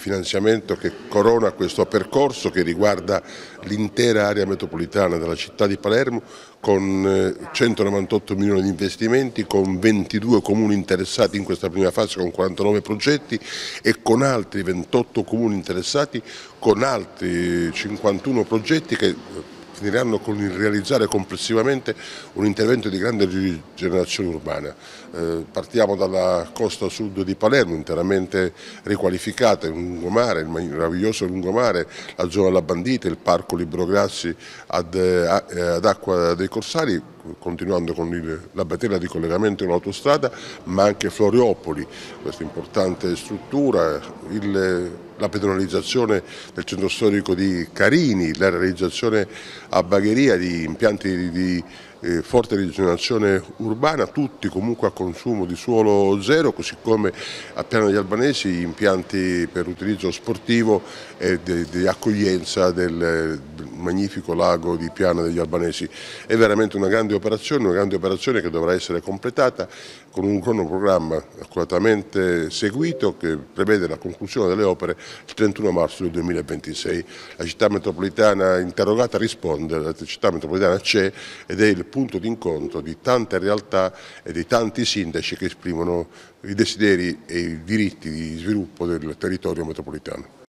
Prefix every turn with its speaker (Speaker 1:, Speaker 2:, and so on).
Speaker 1: finanziamento che corona questo percorso che riguarda l'intera area metropolitana della città di Palermo con 198 eh, milioni di investimenti, con 22 comuni interessati in questa prima fase con 49 progetti e con altri 28 comuni interessati con altri 51 progetti che eh, finiranno con il realizzare complessivamente un intervento di grande rigenerazione urbana. Eh, partiamo dalla costa sud di Palermo, interamente riqualificata, il lungomare, il meraviglioso lungomare, la zona della Bandita, il parco Librograssi ad, eh, eh, ad Acqua dei Corsari, continuando con il, la batteria di collegamento in autostrada, ma anche Floriopoli, questa importante struttura, il, la pedonalizzazione del centro storico di Carini, la realizzazione a Bagheria di impianti di, di eh, forte rigenerazione urbana, tutti comunque a consumo di suolo zero, così come a Piano degli Albanesi impianti per utilizzo sportivo e di accoglienza del magnifico lago di Piana degli Albanesi. È veramente una grande operazione, una grande operazione che dovrà essere completata con un cronoprogramma accuratamente seguito che prevede la conclusione delle opere il 31 marzo del 2026. La città metropolitana interrogata risponde, la città metropolitana c'è ed è il punto d'incontro di tante realtà e di tanti sindaci che esprimono i desideri e i diritti di sviluppo del territorio metropolitano.